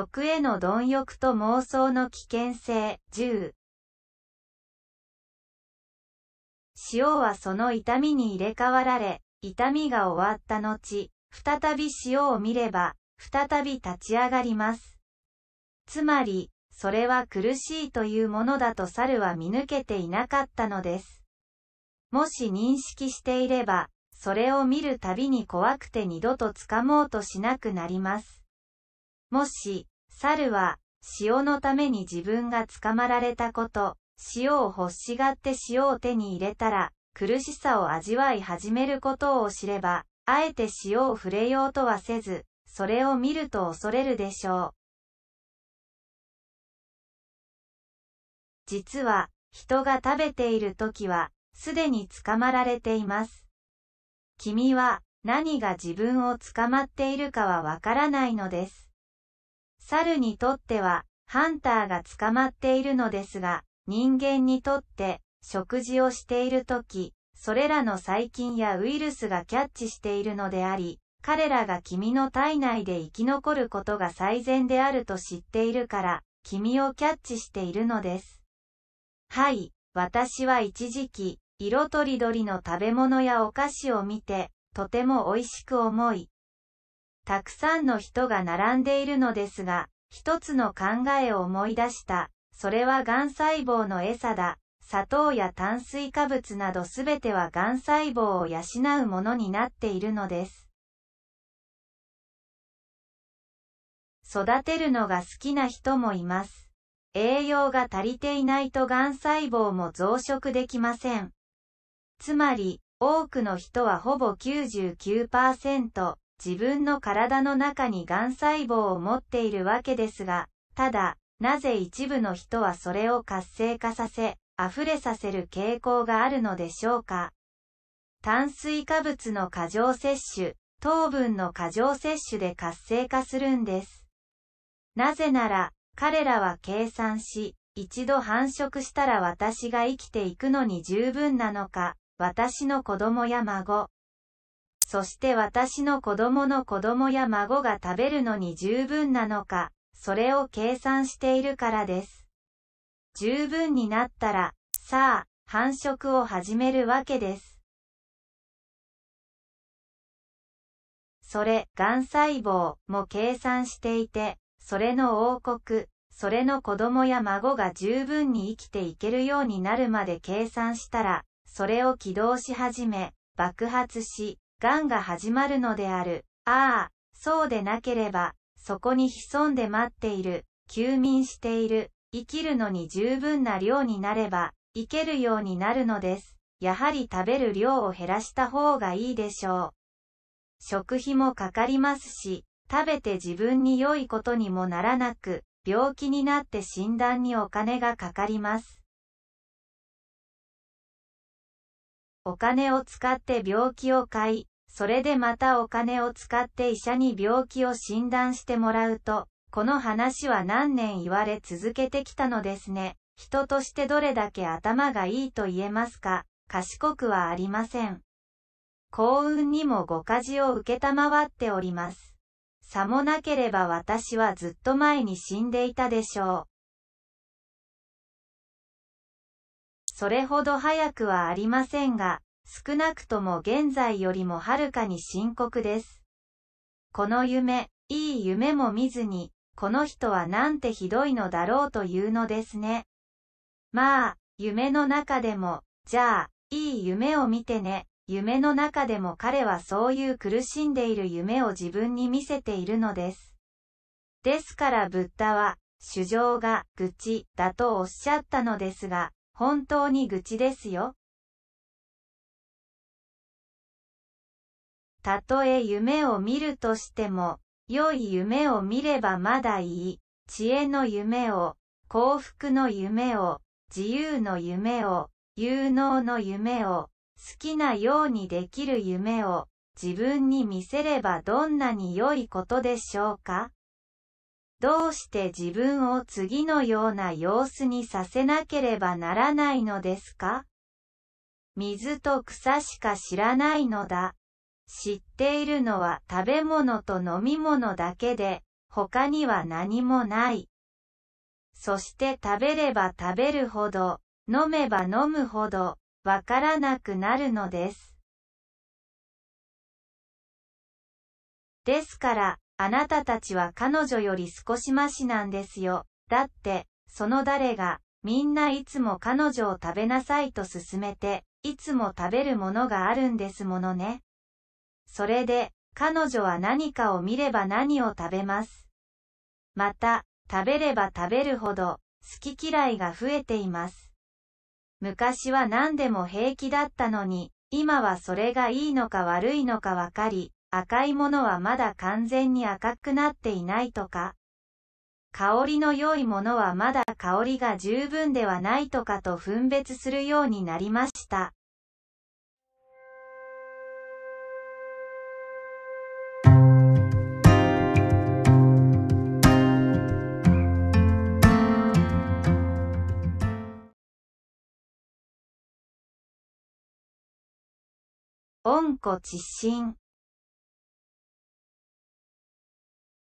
食への貪欲と妄想の危険性10塩はその痛みに入れ替わられ痛みが終わった後再び塩を見れば再び立ち上がりますつまりそれは苦しいというものだと猿は見抜けていなかったのですもし認識していればそれを見るたびに怖くて二度とつかもうとしなくなりますもし、猿は、塩のために自分が捕まられたこと、塩を欲しがって塩を手に入れたら、苦しさを味わい始めることを知れば、あえて塩を触れようとはせず、それを見ると恐れるでしょう。実は、人が食べている時は、すでに捕まられています。君は、何が自分を捕まっているかはわからないのです。猿にとっては、ハンターが捕まっているのですが、人間にとって、食事をしているとき、それらの細菌やウイルスがキャッチしているのであり、彼らが君の体内で生き残ることが最善であると知っているから、君をキャッチしているのです。はい、私は一時期、色とりどりの食べ物やお菓子を見て、とても美味しく思い、たくさんの人が並んでいるのですが、一つの考えを思い出した。それは癌細胞の餌だ。砂糖や炭水化物などすべては癌細胞を養うものになっているのです。育てるのが好きな人もいます。栄養が足りていないと癌細胞も増殖できません。つまり、多くの人はほぼ99%、自分の体の中にがん細胞を持っているわけですが、ただ、なぜ一部の人はそれを活性化させ、溢れさせる傾向があるのでしょうか。炭水化物の過剰摂取、糖分の過剰摂取で活性化するんです。なぜなら、彼らは計算し、一度繁殖したら私が生きていくのに十分なのか、私の子供や孫、そして私の子供の子供や孫が食べるのに十分なのか、それを計算しているからです。十分になったら、さあ、繁殖を始めるわけです。それ、癌細胞も計算していて、それの王国、それの子供や孫が十分に生きていけるようになるまで計算したら、それを起動し始め、爆発し、癌が始まるのである。ああ、そうでなければ、そこに潜んで待っている、休眠している、生きるのに十分な量になれば、生けるようになるのです。やはり食べる量を減らした方がいいでしょう。食費もかかりますし、食べて自分に良いことにもならなく、病気になって診断にお金がかかります。お金を使って病気を買い、それでまたお金を使って医者に病気を診断してもらうと、この話は何年言われ続けてきたのですね。人としてどれだけ頭がいいと言えますか、賢くはありません。幸運にもご家事を受けたまわっております。さもなければ私はずっと前に死んでいたでしょう。それほど早くはありませんが、少なくとも現在よりもはるかに深刻です。この夢、いい夢も見ずに、この人はなんてひどいのだろうというのですね。まあ、夢の中でも、じゃあ、いい夢を見てね。夢の中でも彼はそういう苦しんでいる夢を自分に見せているのです。ですからブッダは、主情が愚痴だとおっしゃったのですが、本当に愚痴ですよ。たとえ夢を見るとしても、良い夢を見ればまだいい。知恵の夢を、幸福の夢を、自由の夢を、有能の夢を、好きなようにできる夢を、自分に見せればどんなに良いことでしょうかどうして自分を次のような様子にさせなければならないのですか水と草しか知らないのだ。知っているのは食べ物と飲み物だけで、他には何もない。そして食べれば食べるほど、飲めば飲むほど、わからなくなるのです。ですから、あなたたちは彼女より少しましなんですよ。だって、その誰が、みんないつも彼女を食べなさいと勧めて、いつも食べるものがあるんですものね。それで、彼女は何かを見れば何を食べます。また、食べれば食べるほど、好き嫌いが増えています。昔は何でも平気だったのに、今はそれがいいのか悪いのかわかり、赤いものはまだ完全に赤くなっていないとか、香りの良いものはまだ香りが十分ではないとかと分別するようになりました。温故知新。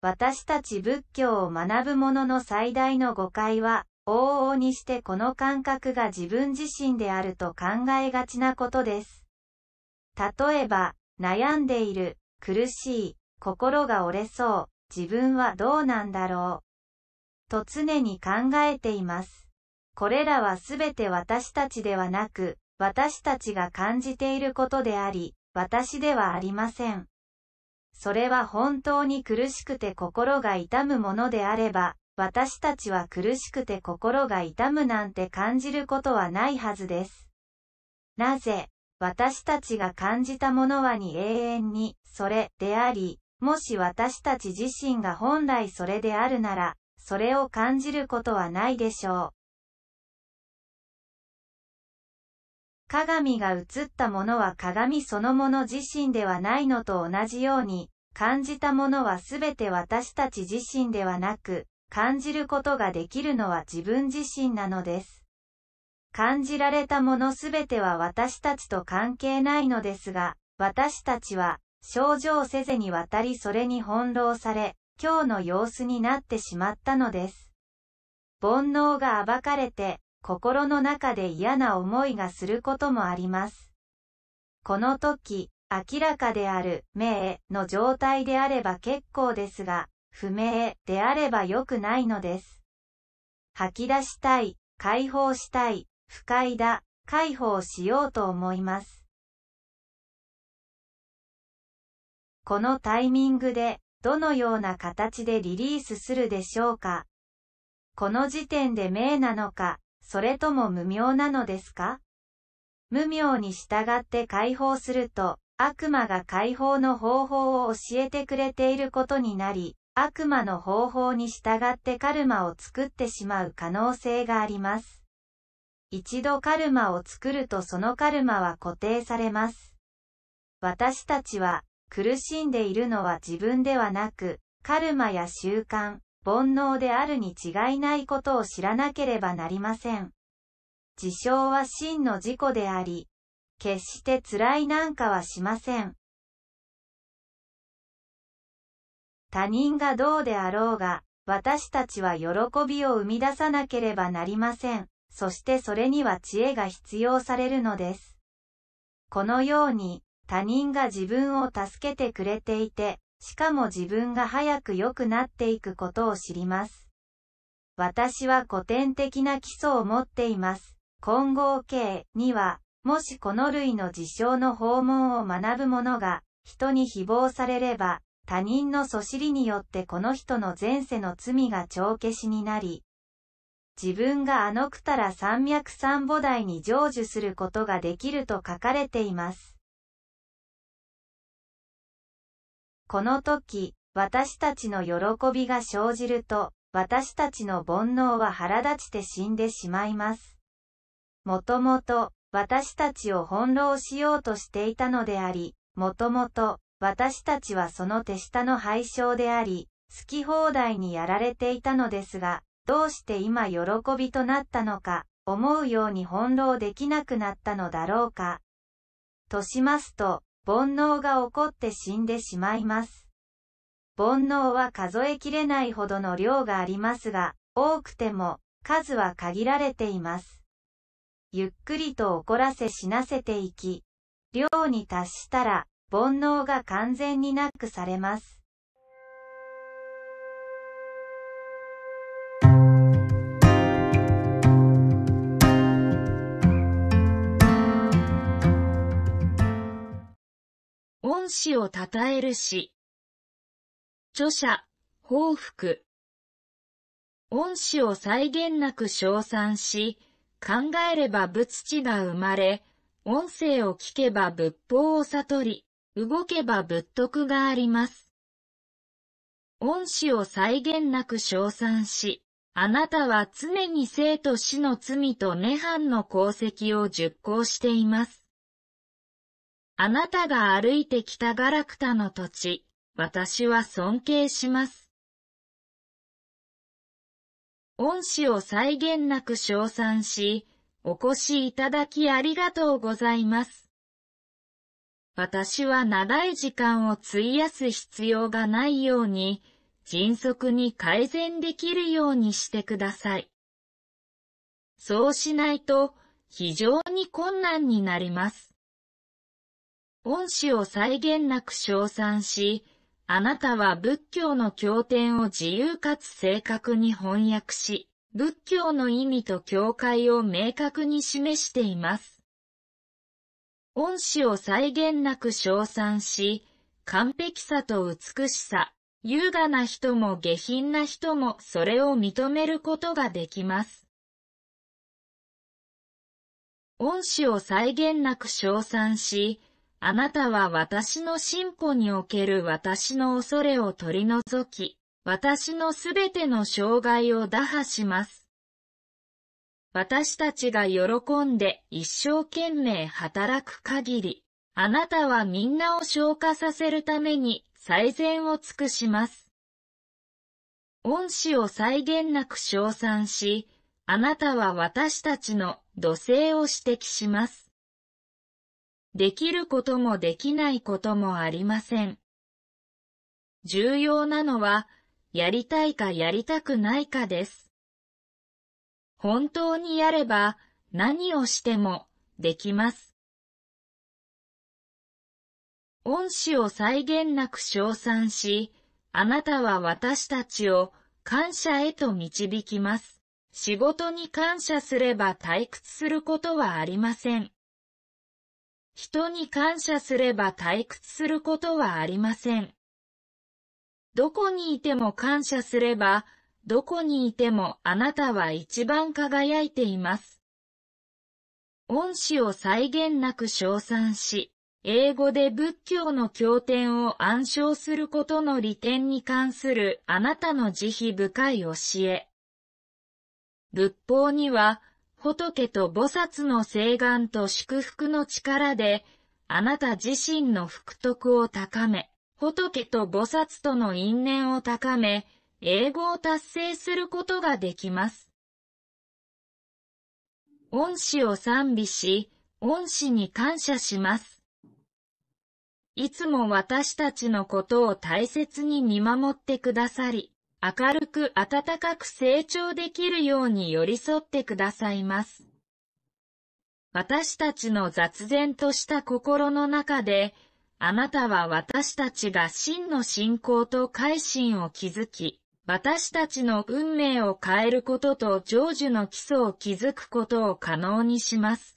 私たち仏教を学ぶ者の最大の誤解は、往々にしてこの感覚が自分自身であると考えがちなことです。例えば、悩んでいる、苦しい、心が折れそう、自分はどうなんだろう。と常に考えています。これらはすべて私たちではなく、私たちが感じていることであり、私ではありません。それは本当に苦しくて心が痛むものであれば、私たちは苦しくて心が痛むなんて感じることはないはずです。なぜ、私たちが感じたものはに永遠に、それであり、もし私たち自身が本来それであるなら、それを感じることはないでしょう。鏡が映ったものは鏡そのもの自身ではないのと同じように、感じたものはすべて私たち自身ではなく、感じることができるのは自分自身なのです。感じられたものすべては私たちと関係ないのですが、私たちは、症状せずに渡りそれに翻弄され、今日の様子になってしまったのです。煩悩が暴かれて、心の中で嫌な思いがすることもあります。この時、明らかである、明の状態であれば結構ですが、不明であれば良くないのです。吐き出したい、解放したい、不快だ、解放しようと思います。このタイミングで、どのような形でリリースするでしょうかこの時点で明なのか、それとも無明なのですか無明に従って解放すると、悪魔が解放の方法を教えてくれていることになり、悪魔の方法に従ってカルマを作ってしまう可能性があります。一度カルマを作るとそのカルマは固定されます。私たちは苦しんでいるのは自分ではなく、カルマや習慣、煩悩であるに違いないことを知らなければなりません。事象は真の自己であり、決して辛いなんかはしません。他人がどうであろうが、私たちは喜びを生み出さなければなりません。そしてそれには知恵が必要されるのです。このように、他人が自分を助けてくれていて、しかも自分が早く良くなっていくことを知ります。私は古典的な基礎を持っています。混合形には、もしこの類の事象の訪問を学ぶ者が、人に誹謗されれば、他人のそしりによってこの人の前世の罪が帳消しになり、自分があのくたら三脈三母台に成就することができると書かれています。この時、私たちの喜びが生じると、私たちの煩悩は腹立ちて死んでしまいます。もともと、私たちを翻弄しようとしていたのであり、もともと、私たちはその手下の敗将であり、好き放題にやられていたのですが、どうして今喜びとなったのか、思うように翻弄できなくなったのだろうか。としますと、煩悩が起こって死んでしまいます。煩悩は数えきれないほどの量がありますが、多くても数は限られています。ゆっくりと怒らせ死なせていき、量に達したら煩悩が完全になくされます。恩師を称えるし。著者、報復。恩師を際限なく称賛し、考えれば仏知が生まれ、音声を聞けば仏法を悟り、動けば仏徳があります。恩師を際限なく称賛し、あなたは常に生と死の罪と涅槃の功績を熟考しています。あなたが歩いてきたガラクタの土地、私は尊敬します。恩師を際限なく称賛し、お越しいただきありがとうございます。私は長い時間を費やす必要がないように、迅速に改善できるようにしてください。そうしないと、非常に困難になります。恩師を際限なく称賛し、あなたは仏教の経典を自由かつ正確に翻訳し、仏教の意味と境界を明確に示しています。恩師を際限なく称賛し、完璧さと美しさ、優雅な人も下品な人もそれを認めることができます。恩師を際限なく称賛し、あなたは私の進歩における私の恐れを取り除き、私のすべての障害を打破します。私たちが喜んで一生懸命働く限り、あなたはみんなを消化させるために最善を尽くします。恩師を際限なく称賛し、あなたは私たちの土星を指摘します。できることもできないこともありません。重要なのは、やりたいかやりたくないかです。本当にやれば何をしてもできます。恩師を際限なく称賛し、あなたは私たちを感謝へと導きます。仕事に感謝すれば退屈することはありません。人に感謝すれば退屈することはありません。どこにいても感謝すれば、どこにいてもあなたは一番輝いています。恩師を際限なく称賛し、英語で仏教の経典を暗唱することの利点に関するあなたの慈悲深い教え。仏法には、仏と菩薩の誓願と祝福の力で、あなた自身の福徳を高め、仏と菩薩との因縁を高め、英語を達成することができます。恩師を賛美し、恩師に感謝します。いつも私たちのことを大切に見守ってくださり、明るく暖かく成長できるように寄り添ってくださいます。私たちの雑然とした心の中で、あなたは私たちが真の信仰と改心を築き、私たちの運命を変えることと成就の基礎を築くことを可能にします。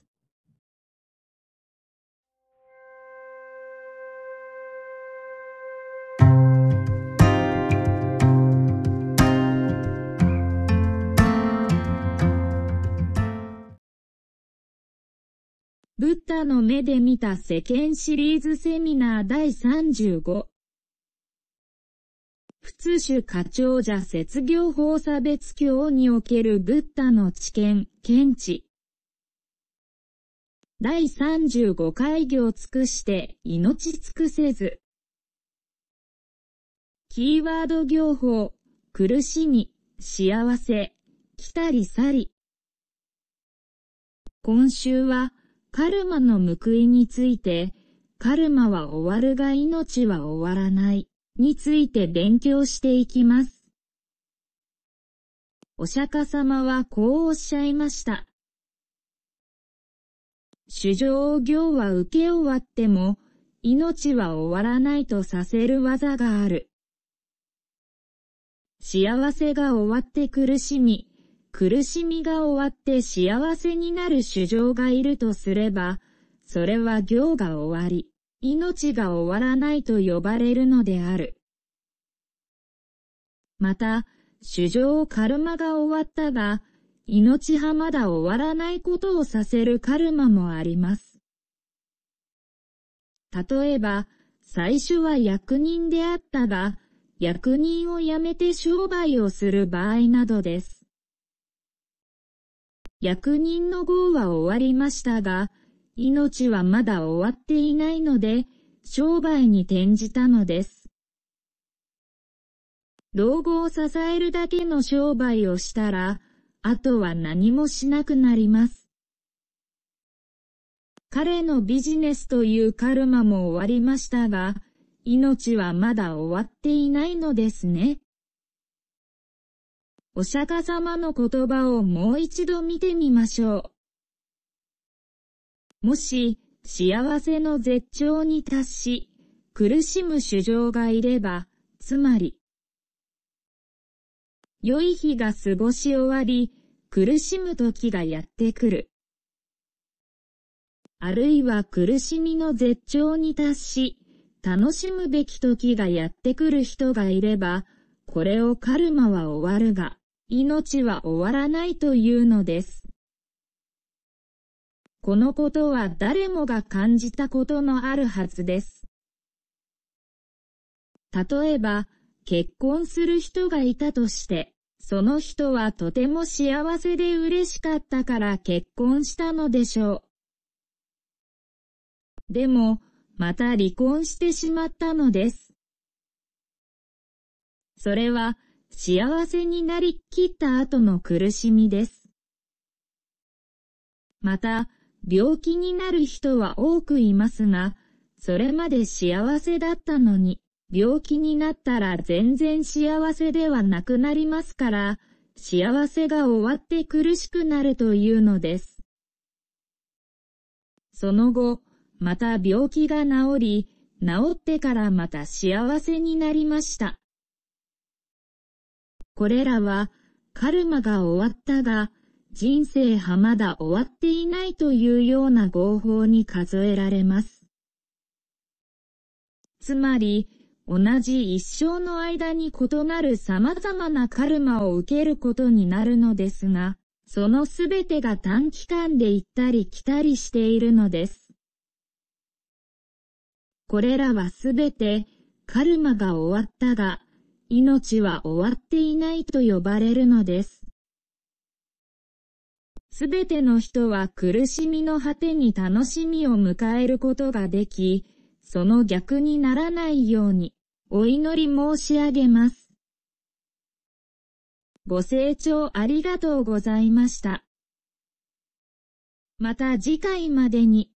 ブッダの目で見た世間シリーズセミナー第35。普通種課長者説業法差別教におけるブッダの知見、検知。第35回行尽くして命尽くせず。キーワード行法、苦しみ、幸せ、来たり去り。今週は、カルマの報いについて、カルマは終わるが命は終わらない、について勉強していきます。お釈迦様はこうおっしゃいました。主上行は受け終わっても、命は終わらないとさせる技がある。幸せが終わって苦しみ、苦しみが終わって幸せになる主情がいるとすれば、それは行が終わり、命が終わらないと呼ばれるのである。また、主情カルマが終わったが、命はまだ終わらないことをさせるカルマもあります。例えば、最初は役人であったが、役人を辞めて商売をする場合などです。役人の号は終わりましたが、命はまだ終わっていないので、商売に転じたのです。老後を支えるだけの商売をしたら、あとは何もしなくなります。彼のビジネスというカルマも終わりましたが、命はまだ終わっていないのですね。お釈迦様の言葉をもう一度見てみましょう。もし、幸せの絶頂に達し、苦しむ主情がいれば、つまり、良い日が過ごし終わり、苦しむ時がやってくる。あるいは苦しみの絶頂に達し、楽しむべき時がやってくる人がいれば、これをカルマは終わるが、命は終わらないというのです。このことは誰もが感じたことのあるはずです。例えば、結婚する人がいたとして、その人はとても幸せで嬉しかったから結婚したのでしょう。でも、また離婚してしまったのです。それは、幸せになりきった後の苦しみです。また、病気になる人は多くいますが、それまで幸せだったのに、病気になったら全然幸せではなくなりますから、幸せが終わって苦しくなるというのです。その後、また病気が治り、治ってからまた幸せになりました。これらは、カルマが終わったが、人生はまだ終わっていないというような合法に数えられます。つまり、同じ一生の間に異なる様々なカルマを受けることになるのですが、そのすべてが短期間で行ったり来たりしているのです。これらはすべて、カルマが終わったが、命は終わっていないと呼ばれるのです。すべての人は苦しみの果てに楽しみを迎えることができ、その逆にならないように、お祈り申し上げます。ご清聴ありがとうございました。また次回までに。